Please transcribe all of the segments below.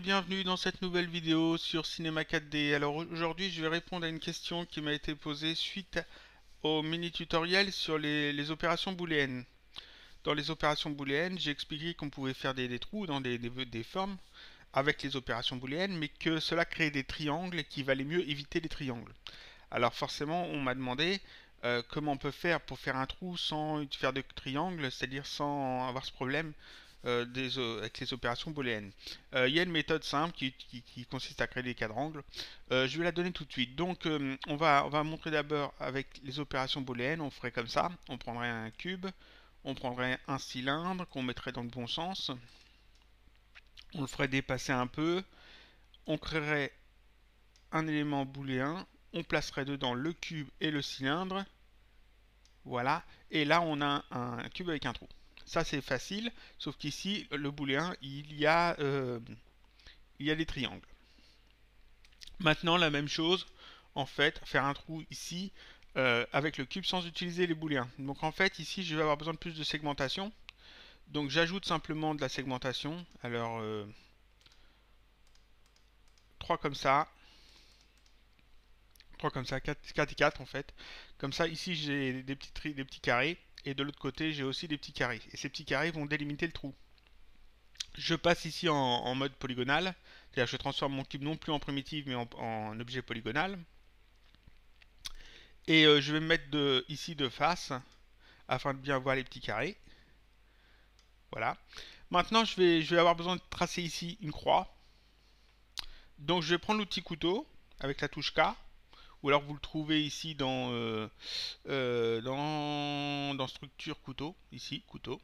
bienvenue dans cette nouvelle vidéo sur Cinéma 4D. Alors aujourd'hui je vais répondre à une question qui m'a été posée suite au mini tutoriel sur les, opérations booléennes. Dans les opérations booléennes, j'ai expliqué qu'on pouvait faire des, trous dans des, des, formes avec les opérations booléennes, mais que cela créait des triangles et qu'il valait mieux éviter les triangles. Alors forcément on m'a demandé euh, comment on peut faire pour faire un trou sans faire de triangle, c'est-à-dire sans avoir ce problème euh, euh, avec les opérations booléennes. Euh, il y a une méthode simple qui, consiste à créer des quadrangles. je vais la donner tout de suite. Donc on, va, on va montrer d'abord avec les opérations booléennes, on ferait comme ça. On prendrait un cube, on prendrait un cylindre qu'on mettrait dans le bon sens. On le ferait dépasser un peu. On créerait un élément booléen. On placerait dedans le cube et le cylindre. Voilà. Et là, on a un cube avec un trou. Ça c'est facile, sauf qu'ici, le booléen, il y a, euh, il y a des triangles. Maintenant, la même chose, en fait, faire un trou ici euh, avec le cube sans utiliser les booléens. Donc en fait, ici, je vais avoir besoin de plus de segmentation. Donc j'ajoute simplement de la segmentation. Alors, 3 euh, comme ça. 3 comme ça, 4, et 4 en fait. Comme ça, ici, j'ai des petits, des petits carrés et de l'autre côté j'ai aussi des petits carrés. Et ces petits carrés vont délimiter le trou. Je passe ici en, mode polygonal, c'est-à-dire je transforme mon cube non plus en primitive mais en, objet polygonal. Et euh, je vais me mettre ici de face afin de bien voir les petits carrés. Voilà. Maintenant je vais avoir besoin de tracer ici une croix. Donc je vais prendre l'outil couteau avec la touche K ou alors vous le trouvez ici euh, euh, dans, dans, structure couteau, ici, couteau.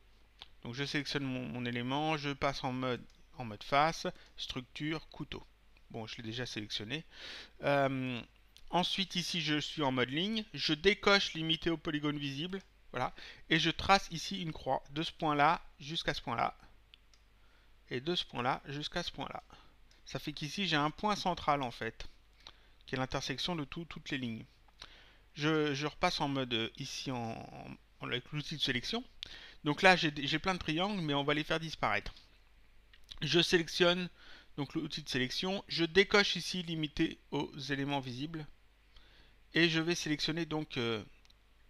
Donc je sélectionne mon, élément, je passe en mode, en mode face, structure, couteau. Bon, je l'ai déjà sélectionné. Euh, ensuite, ici, je suis en mode ligne. Je décoche limité au polygone visible. Voilà. Et je trace ici une croix de ce point-là jusqu'à ce point-là. Et de ce point-là jusqu'à ce point-là. Ça fait qu'ici, j'ai un point central, en fait qui est l'intersection de toutes les lignes. Je, repasse en mode euh, ici avec l'outil de sélection. Donc là, j'ai plein de triangles, mais on va les faire disparaître. Je sélectionne donc l'outil de sélection. Je décoche ici limité aux éléments visibles. Et je vais sélectionner donc euh,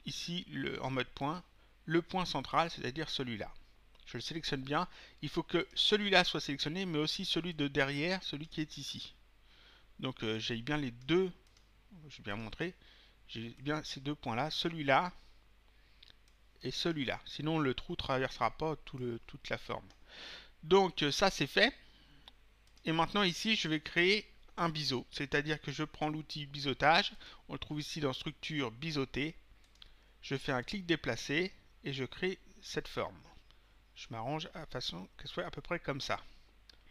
ici le, en mode point le point central, c'est-à-dire celui-là. Je le sélectionne bien. Il faut que celui-là soit sélectionné, mais aussi celui de derrière, celui qui est ici. Donc euh, j'ai bien les deux, je vais bien montrer, j'ai bien ces deux points-là, celui-là et celui-là. Sinon le trou traversera pas tout le, toute la forme. Donc euh, ça c'est fait. Et maintenant ici je vais créer un biseau. C'est-à-dire que je prends l'outil biseautage, on le trouve ici dans structure biseauté, Je fais un clic déplacer et je crée cette forme. Je m'arrange à façon qu'elle soit à peu près comme ça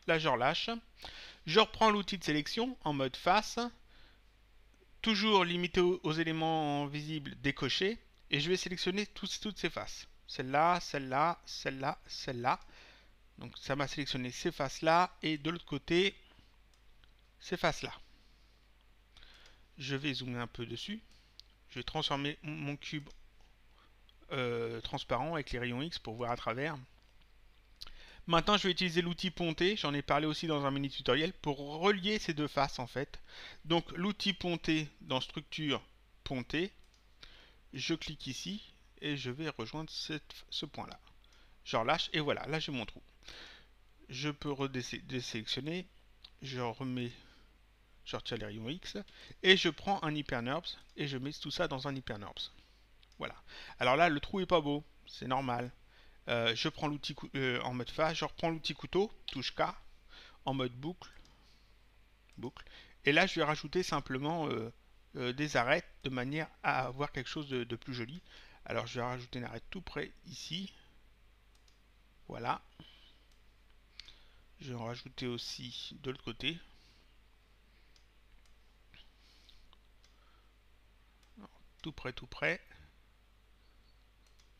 là je relâche. Je reprends l'outil de sélection en mode face, toujours limité aux éléments visibles décochés, et je vais sélectionner toutes, toutes ces faces. Celle-là, celle-là, celle-là, celle-là. Donc ça m'a sélectionné ces faces-là, et de l'autre côté, ces faces-là. Je vais zoomer un peu dessus. Je vais transformer mon cube euh, transparent avec les rayons X pour voir à travers. Maintenant, je vais utiliser l'outil Ponté, j'en ai parlé aussi dans un mini tutoriel, pour relier ces deux faces en fait. Donc l'outil Ponté dans Structure Ponté, je clique ici et je vais rejoindre ce point-là. Je relâche et voilà, là j'ai mon trou. Je peux redésélectionner, je remets, je retire les X et je prends un hypernerbs et je mets tout ça dans un hypernerbs. Voilà. Alors là, le trou est pas beau, c'est normal. Euh, je prends l'outil euh, en mode face, je reprends l'outil couteau, touche K, en mode boucle, boucle. Et là, je vais rajouter simplement euh, des arêtes de manière à avoir quelque chose de, plus joli. Alors, je vais rajouter une arête tout près ici. Voilà. Je vais en rajouter aussi de l'autre côté. tout près, tout près.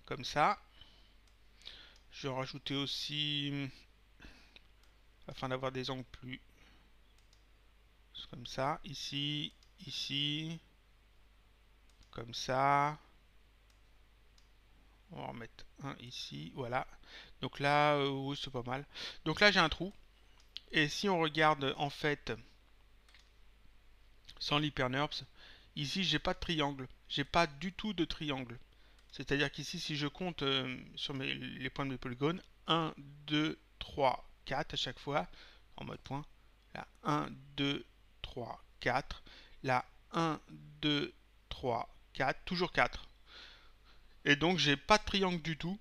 Comme ça. Je vais rajouter aussi, hmm, afin d'avoir des angles plus comme ça, ici, ici, comme ça. On va en mettre un ici, voilà. Donc là, euh, c'est pas mal. Donc là, j'ai un trou. Et si on regarde, en fait, sans l'hypernurbs ici, j'ai pas de triangle. J'ai pas du tout de triangle. C'est-à-dire qu'ici, si je compte euh, sur les points de mes polygones, 1, 2, 3, 4 à chaque fois, en mode point, là 1, 2, 3, 4, là 1, 2, 3, 4, toujours 4. Et donc j'ai pas de triangle du tout,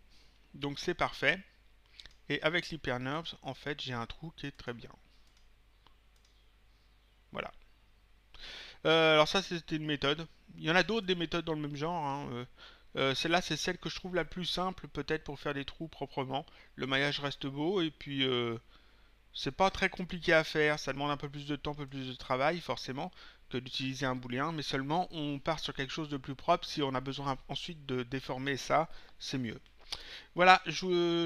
donc c'est parfait. Et avec l'hypernerves, en fait, j'ai un trou qui est très bien. Voilà. Euh, alors ça, c'était une méthode. Il y en a d'autres des méthodes dans le même genre. Hein, euh, euh, celle-là, c'est celle que je trouve la plus simple, peut-être, pour faire des trous proprement. Le maillage reste beau, et puis... Euh, c'est pas très compliqué à faire, ça demande un peu plus de temps, un peu plus de travail, forcément, que d'utiliser un boulin mais seulement on part sur quelque chose de plus propre. Si on a besoin ensuite de déformer ça, c'est mieux. Voilà, je,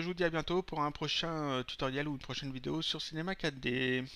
je vous dis à bientôt pour un prochain euh, tutoriel ou une prochaine vidéo sur Cinéma 4D.